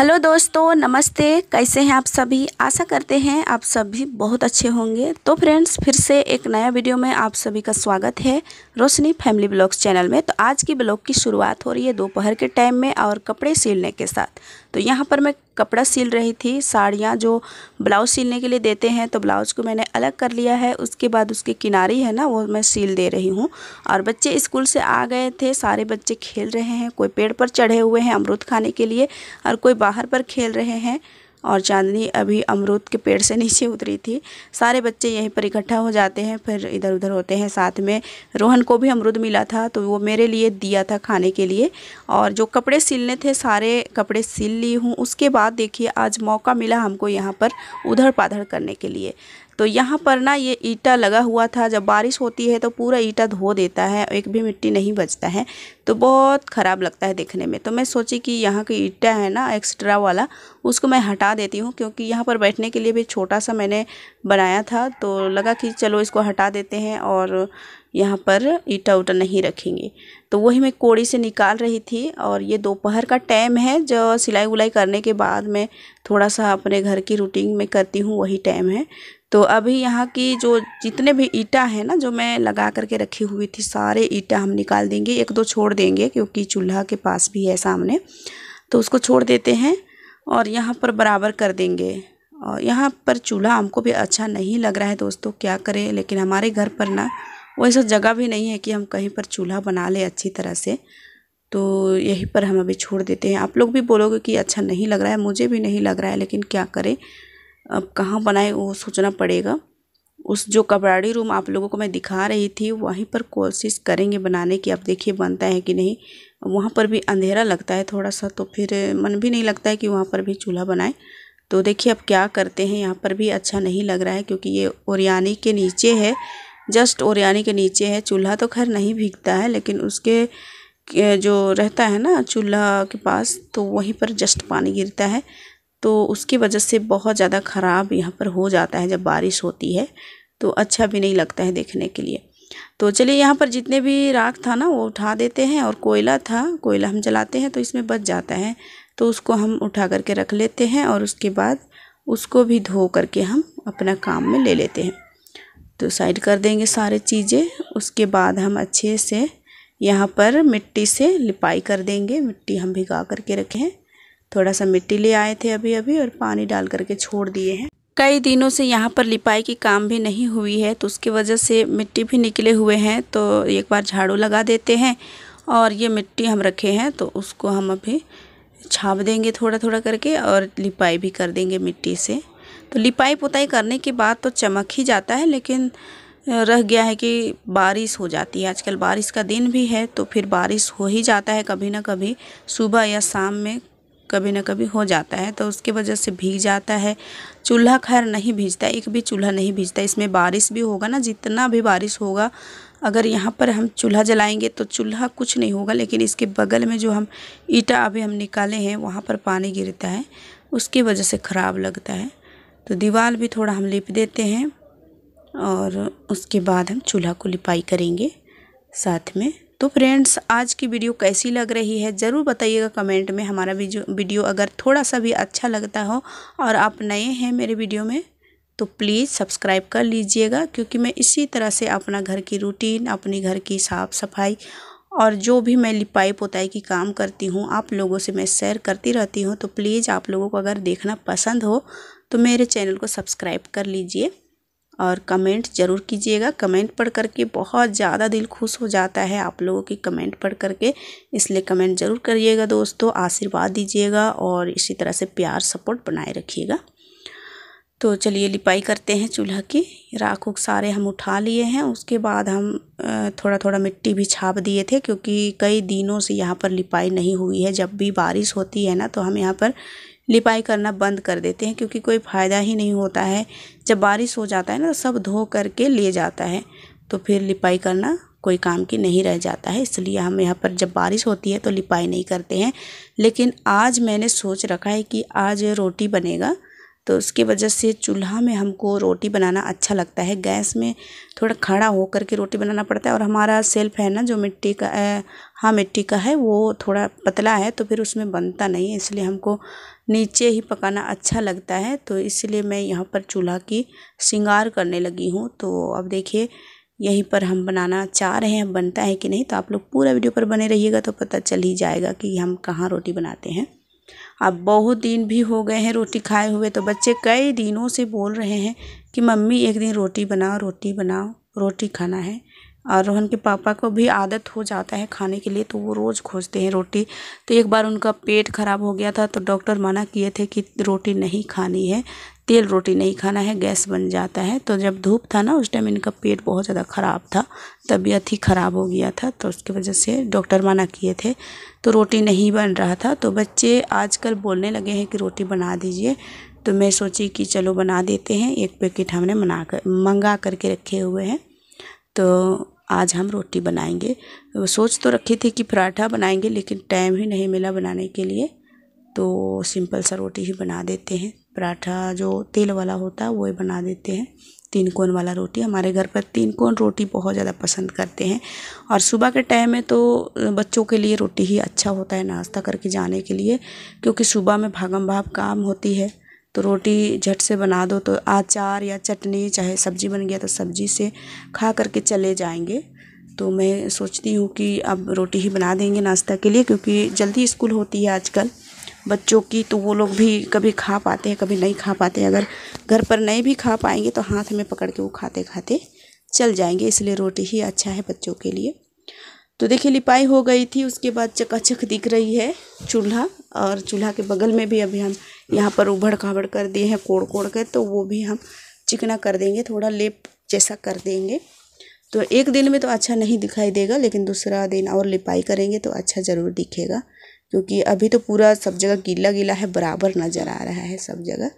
hello दोस्तों नमस्ते कैसे हैं आप सभी आशा करते हैं आप सभी बहुत अच्छे होंगे तो फ्रेंड्स फिर से एक नया वीडियो में आप सभी का स्वागत है रोशनी फैमिली ब्लॉग्स चैनल में तो आज की ब्लॉग की शुरुआत हो रही है दोपहर के टाइम में और कपड़े सिलने के साथ तो यहाँ पर मैं कपड़ा सिल रही थी साड़ियाँ जो ब्लाउज़ सिलने के लिए देते हैं तो ब्लाउज़ को मैंने अलग कर लिया है उसके बाद उसके किनारे है ना वो मैं सिल दे रही हूँ और बच्चे स्कूल से आ गए थे सारे बच्चे खेल रहे हैं कोई पेड़ पर चढ़े हुए हैं अमरूद खाने के लिए और कोई बाहर पर खेल रहे हैं और चांदनी अभी अमरूद के पेड़ से नीचे उतरी थी सारे बच्चे यहीं पर इकट्ठा हो जाते हैं फिर इधर उधर होते हैं साथ में रोहन को भी अमरूद मिला था तो वो मेरे लिए दिया था खाने के लिए और जो कपड़े सिलने थे सारे कपड़े सिल ली हूँ उसके बाद देखिए आज मौका मिला हमको यहाँ पर उधर पाधड़ करने के लिए तो यहाँ पर ना ये ईटा लगा हुआ था जब बारिश होती है तो पूरा ईटा धो देता है एक भी मिट्टी नहीं बचता है तो बहुत ख़राब लगता है देखने में तो मैं सोची कि यहाँ की ईटा है ना एक्स्ट्रा वाला उसको मैं हटा देती हूँ क्योंकि यहाँ पर बैठने के लिए भी छोटा सा मैंने बनाया था तो लगा कि चलो इसको हटा देते हैं और यहाँ पर ईटा उटा नहीं रखेंगे तो वही मैं कोड़ी से निकाल रही थी और ये दोपहर का टाइम है जो सिलाई उलाई करने के बाद मैं थोड़ा सा अपने घर की रूटीन में करती हूँ वही टाइम है तो अभी यहाँ की जो जितने भी ईटा है ना जो मैं लगा करके रखी हुई थी सारे ईटा हम निकाल देंगे एक दो छोड़ देंगे क्योंकि चूल्हा के पास भी है सामने तो उसको छोड़ देते हैं और यहाँ पर बराबर कर देंगे और यहाँ पर चूल्हा हमको भी अच्छा नहीं लग रहा है दोस्तों क्या करें लेकिन हमारे घर पर ना वैसा जगह भी नहीं है कि हम कहीं पर चूल्हा बना लें अच्छी तरह से तो यहीं पर हम अभी छोड़ देते हैं आप लोग भी बोलोगे कि अच्छा नहीं लग रहा है मुझे भी नहीं लग रहा है लेकिन क्या करें अब कहाँ बनाए वो सोचना पड़ेगा उस जो कबाड़ी रूम आप लोगों को मैं दिखा रही थी वहीं पर कोशिश करेंगे बनाने की आप देखिए बनता है कि नहीं वहाँ पर भी अंधेरा लगता है थोड़ा सा तो फिर मन भी नहीं लगता है कि वहाँ पर भी चूल्हा बनाए तो देखिए अब क्या करते हैं यहाँ पर भी अच्छा नहीं लग रहा है क्योंकि ये ओरियानी के नीचे है जस्ट ओरियानी के नीचे है चूल्हा तो खैर नहीं भीगता है लेकिन उसके जो रहता है ना चूल्हा के पास तो वहीं पर जस्ट पानी गिरता है तो उसकी वजह से बहुत ज़्यादा ख़राब यहाँ पर हो जाता है जब बारिश होती है तो अच्छा भी नहीं लगता है देखने के लिए तो चलिए यहाँ पर जितने भी राख था ना वो उठा देते हैं और कोयला था कोयला हम जलाते हैं तो इसमें बच जाता है तो उसको हम उठा करके रख लेते हैं और उसके बाद उसको भी धो करके हम अपना काम में ले लेते हैं तो साइड कर देंगे सारे चीज़ें उसके बाद हम अच्छे से यहाँ पर मिट्टी से लिपाई कर देंगे मिट्टी हम भिगा करके रखें थोड़ा सा मिट्टी ले आए थे अभी अभी और पानी डाल करके छोड़ दिए हैं कई दिनों से यहाँ पर लिपाई की काम भी नहीं हुई है तो उसकी वजह से मिट्टी भी निकले हुए हैं तो एक बार झाड़ू लगा देते हैं और ये मिट्टी हम रखे हैं तो उसको हम अभी छाप देंगे थोड़ा थोड़ा करके और लिपाई भी कर देंगे मिट्टी से तो लिपाई पुताई करने के बाद तो चमक ही जाता है लेकिन रह गया है कि बारिश हो जाती है आजकल बारिश का दिन भी है तो फिर बारिश हो ही जाता है कभी ना कभी सुबह या शाम में कभी ना कभी हो जाता है तो उसकी वजह से भीग जाता है चूल्हा खैर नहीं भीजता एक भी चूल्हा नहीं भीजता इसमें बारिश भी होगा ना जितना भी बारिश होगा अगर यहाँ पर हम चूल्हा जलाएंगे तो चूल्हा कुछ नहीं होगा लेकिन इसके बगल में जो हम ईटा अभी हम निकाले हैं वहाँ पर पानी गिरता है उसकी वजह से ख़राब लगता है तो दीवार भी थोड़ा हम लिप देते हैं और उसके बाद हम चूल्हा को लिपाई करेंगे साथ में तो फ्रेंड्स आज की वीडियो कैसी लग रही है ज़रूर बताइएगा कमेंट में हमारा वीडियो अगर थोड़ा सा भी अच्छा लगता हो और आप नए हैं मेरे वीडियो में तो प्लीज़ सब्सक्राइब कर लीजिएगा क्योंकि मैं इसी तरह से अपना घर की रूटीन अपने घर की साफ़ सफाई और जो भी मैं लिपाई पोताई की काम करती हूँ आप लोगों से मैं शेयर करती रहती हूँ तो प्लीज़ आप लोगों को अगर देखना पसंद हो तो मेरे चैनल को सब्सक्राइब कर लीजिए और कमेंट ज़रूर कीजिएगा कमेंट पढ़ करके बहुत ज़्यादा दिल खुश हो जाता है आप लोगों की कमेंट पढ़ करके इसलिए कमेंट ज़रूर करिएगा दोस्तों आशीर्वाद दीजिएगा और इसी तरह से प्यार सपोर्ट बनाए रखिएगा तो चलिए लिपाई करते हैं चूल्हा की राख उख सारे हम उठा लिए हैं उसके बाद हम थोड़ा थोड़ा मिट्टी भी छाप दिए थे क्योंकि कई दिनों से यहाँ पर लिपाई नहीं हुई है जब भी बारिश होती है ना तो हम यहाँ पर लिपाई करना बंद कर देते हैं क्योंकि कोई फ़ायदा ही नहीं होता है जब बारिश हो जाता है ना तो सब धो करके ले जाता है तो फिर लिपाई करना कोई काम की नहीं रह जाता है इसलिए हम यहाँ पर जब बारिश होती है तो लिपाई नहीं करते हैं लेकिन आज मैंने सोच रखा है कि आज रोटी बनेगा तो उसकी वजह से चूल्हा में हमको रोटी बनाना अच्छा लगता है गैस में थोड़ा खड़ा होकर के रोटी बनाना पड़ता है और हमारा सेल्फ है ना जो मिट्टी का हाँ मिट्टी का है वो थोड़ा पतला है तो फिर उसमें बनता नहीं है इसलिए हमको नीचे ही पकाना अच्छा लगता है तो इसलिए मैं यहाँ पर चूल्हा की सिंगार करने लगी हूँ तो अब देखिए यहीं पर हम बनाना चाह रहे हैं बनता है कि नहीं तो आप लोग पूरा वीडियो पर बने रहिएगा तो पता चल ही जाएगा कि हम कहाँ रोटी बनाते हैं अब बहुत दिन भी हो गए हैं रोटी खाए हुए तो बच्चे कई दिनों से बोल रहे हैं कि मम्मी एक दिन रोटी बनाओ रोटी बनाओ रोटी खाना है और रोहन के पापा को भी आदत हो जाता है खाने के लिए तो वो रोज़ खोजते हैं रोटी तो एक बार उनका पेट ख़राब हो गया था तो डॉक्टर मना किए थे कि रोटी नहीं खानी है तेल रोटी नहीं खाना है गैस बन जाता है तो जब धूप था ना उस टाइम इनका पेट बहुत ज़्यादा ख़राब था तबीयत ही ख़राब हो गया था तो उसकी वजह से डॉक्टर मना किए थे तो रोटी नहीं बन रहा था तो बच्चे आजकल बोलने लगे हैं कि रोटी बना दीजिए तो मैं सोची कि चलो बना देते हैं एक पैकेट हमने मना कर मंगा करके रखे हुए हैं तो आज हम रोटी बनाएंगे सोच तो रखी थी कि पराठा बनाएंगे लेकिन टाइम ही नहीं मिला बनाने के लिए तो सिंपल सा रोटी ही बना देते हैं पराठा जो तेल वाला होता है वो ही बना देते हैं तीन कोन वाला रोटी हमारे घर पर तीन कोन रोटी बहुत ज़्यादा पसंद करते हैं और सुबह के टाइम में तो बच्चों के लिए रोटी ही अच्छा होता है नाश्ता करके जाने के लिए क्योंकि सुबह में भागम भाग काम होती है तो रोटी झट से बना दो तो अचार या चटनी चाहे सब्ज़ी बन गया तो सब्ज़ी से खा करके चले जाएंगे तो मैं सोचती हूँ कि अब रोटी ही बना देंगे नाश्ता के लिए क्योंकि जल्दी स्कूल होती है आजकल बच्चों की तो वो लोग भी कभी खा पाते हैं कभी नहीं खा पाते अगर घर पर नहीं भी खा पाएंगे तो हाथ में पकड़ के वो खाते खाते चल जाएंगे इसलिए रोटी ही अच्छा है बच्चों के लिए तो देखिए लिपाई हो गई थी उसके बाद चकाचक दिख रही है चूल्हा और चूल्हा के बगल में भी अभी हम यहाँ पर उबड़ खाबड़ कर दिए हैं कोड़ कोड़ के तो वो भी हम चिकना कर देंगे थोड़ा लेप जैसा कर देंगे तो एक दिन में तो अच्छा नहीं दिखाई देगा लेकिन दूसरा दिन और लिपाई करेंगे तो अच्छा ज़रूर दिखेगा क्योंकि अभी तो पूरा सब जगह गीला गीला है बराबर नज़र आ रहा है सब जगह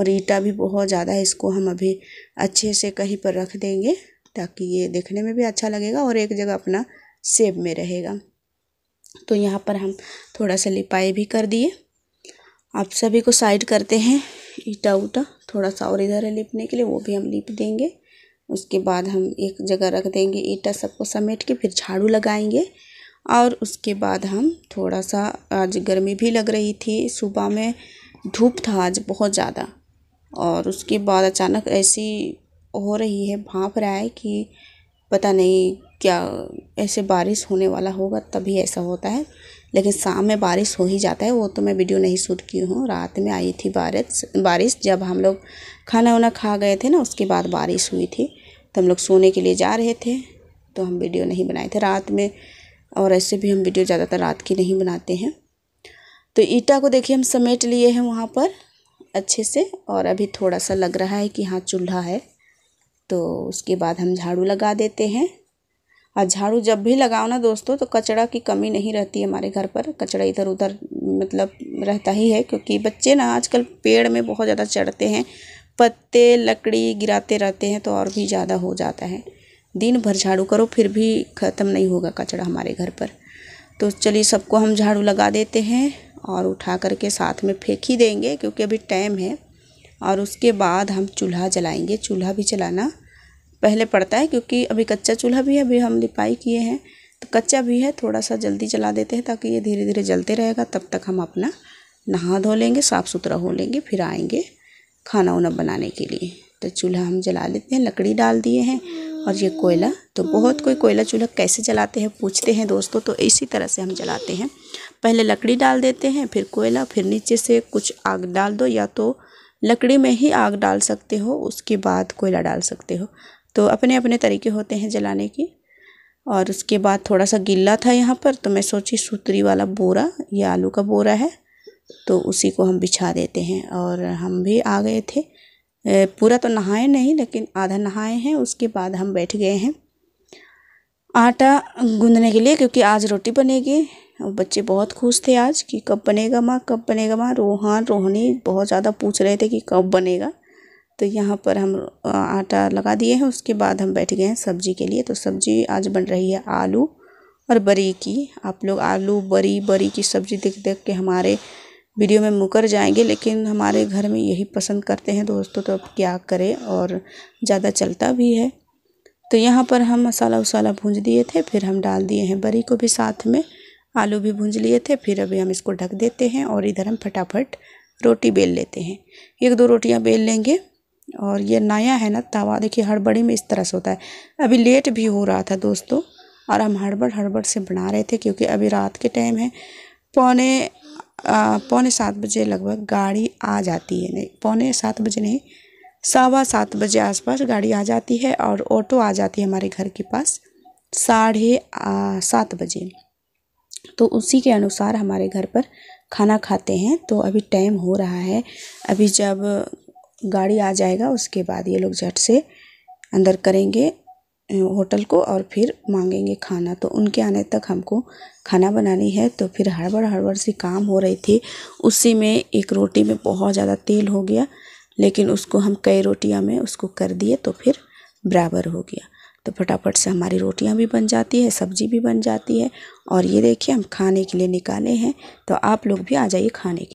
और ईटा भी बहुत ज़्यादा है इसको हम अभी अच्छे से कहीं पर रख देंगे ताकि ये देखने में भी अच्छा लगेगा और एक जगह अपना सेब में रहेगा तो यहाँ पर हम थोड़ा सा लिपाई भी कर दिए आप सभी को साइड करते हैं ईटा उटा थोड़ा सा और इधर है लिपने के लिए वो भी हम लिप देंगे उसके बाद हम एक जगह रख देंगे ईटा सबको समेट के फिर झाड़ू लगाएंगे और उसके बाद हम थोड़ा सा आज गर्मी भी लग रही थी सुबह में धूप था आज बहुत ज़्यादा और उसके बाद अचानक ऐसी हो रही है भाप रहा है कि पता नहीं क्या ऐसे बारिश होने वाला होगा तभी ऐसा होता है लेकिन शाम में बारिश हो ही जाता है वो तो मैं वीडियो नहीं शूट की हूँ रात में आई थी बारिश बारिश जब हम लोग खाना वाना खा गए थे ना उसके बाद बारिश हुई थी तो हम लोग सोने के लिए जा रहे थे तो हम वीडियो नहीं बनाए थे रात में और ऐसे भी हम वीडियो ज़्यादातर रात की नहीं बनाते हैं तो ईटा को देखिए हम समेट लिए हैं वहाँ पर अच्छे से और अभी थोड़ा सा लग रहा है कि हाँ चूल्हा है तो उसके बाद हम झाड़ू लगा देते हैं और झाड़ू जब भी लगाओ ना दोस्तों तो कचरा की कमी नहीं रहती है हमारे घर पर कचरा इधर उधर मतलब रहता ही है क्योंकि बच्चे ना आजकल पेड़ में बहुत ज़्यादा चढ़ते हैं पत्ते लकड़ी गिराते रहते हैं तो और भी ज़्यादा हो जाता है दिन भर झाड़ू करो फिर भी ख़त्म नहीं होगा कचरा हमारे घर पर तो चलिए सबको हम झाड़ू लगा देते हैं और उठा करके साथ में फेंक ही देंगे क्योंकि अभी टाइम है और उसके बाद हम चूल्हा जलाएंगे चूल्हा भी जलाना पहले पड़ता है क्योंकि अभी कच्चा चूल्हा भी है अभी हम लिपाई किए हैं तो कच्चा भी है थोड़ा सा जल्दी जला देते हैं ताकि ये धीरे धीरे जलते रहेगा तब तक हम अपना नहा धो लेंगे साफ़ सुथरा हो लेंगे फिर आएंगे खाना उना बनाने के लिए तो चूल्हा हम जला लेते हैं लकड़ी डाल दिए हैं और ये कोयला तो बहुत कोई कोयला चूल्हा कैसे जलाते हैं पूछते हैं दोस्तों तो इसी तरह से हम जलाते हैं पहले लकड़ी डाल देते हैं फिर कोयला फिर नीचे से कुछ आग डाल दो या तो लकड़ी में ही आग डाल सकते हो उसके बाद कोयला डाल सकते हो तो अपने अपने तरीके होते हैं जलाने के और उसके बाद थोड़ा सा गिल्ला था यहाँ पर तो मैं सोची सूतरी वाला बोरा या आलू का बोरा है तो उसी को हम बिछा देते हैं और हम भी आ गए थे पूरा तो नहाए नहीं लेकिन आधा नहाए हैं उसके बाद हम बैठ गए हैं आटा गूँधने के लिए क्योंकि आज रोटी बनेगी बच्चे बहुत खुश थे आज कि कब बनेगा माँ कब बनेगा माँ रोहान रोहनी बहुत ज़्यादा पूछ रहे थे कि कब बनेगा तो यहाँ पर हम आटा लगा दिए हैं उसके बाद हम बैठ गए हैं सब्जी के लिए तो सब्जी आज बन रही है आलू और बरी की आप लोग आलू बरी बरी की सब्ज़ी देख देख के हमारे वीडियो में मुकर जाएंगे लेकिन हमारे घर में यही पसंद करते हैं दोस्तों तो अब क्या करें और ज़्यादा चलता भी है तो यहाँ पर हम मसाला वसाला भूंज दिए थे फिर हम डाल दिए हैं बरी को भी साथ में आलू भी भूंज लिए थे फिर अभी हम इसको ढक देते हैं और इधर हम फटाफट रोटी बेल लेते हैं एक दो रोटियाँ बेल लेंगे और ये नया है ना तवा देखिए हड़बड़ी में इस तरह से होता है अभी लेट भी हो रहा था दोस्तों और हम हड़बड़ हड़बड़ से बना रहे थे क्योंकि अभी रात के टाइम है पौने आ, पौने सात बजे लगभग गाड़ी आ जाती है नहीं पौने सात बजे नहीं सवा सात बजे आसपास गाड़ी आ जाती है और ऑटो आ जाती है हमारे घर के पास साढ़े सात बजे तो उसी के अनुसार हमारे घर पर खाना खाते हैं तो अभी टाइम हो रहा है अभी जब गाड़ी आ जाएगा उसके बाद ये लोग झट से अंदर करेंगे होटल को और फिर मांगेंगे खाना तो उनके आने तक हमको खाना बनानी है तो फिर हड़बड़ हड़बड़ सी काम हो रही थी उसी में एक रोटी में बहुत ज़्यादा तेल हो गया लेकिन उसको हम कई रोटियां में उसको कर दिए तो फिर बराबर हो गया तो फटाफट से हमारी रोटियां भी बन जाती है सब्जी भी बन जाती है और ये देखिए हम खाने के लिए निकाले हैं तो आप लोग भी आ जाइए खाने के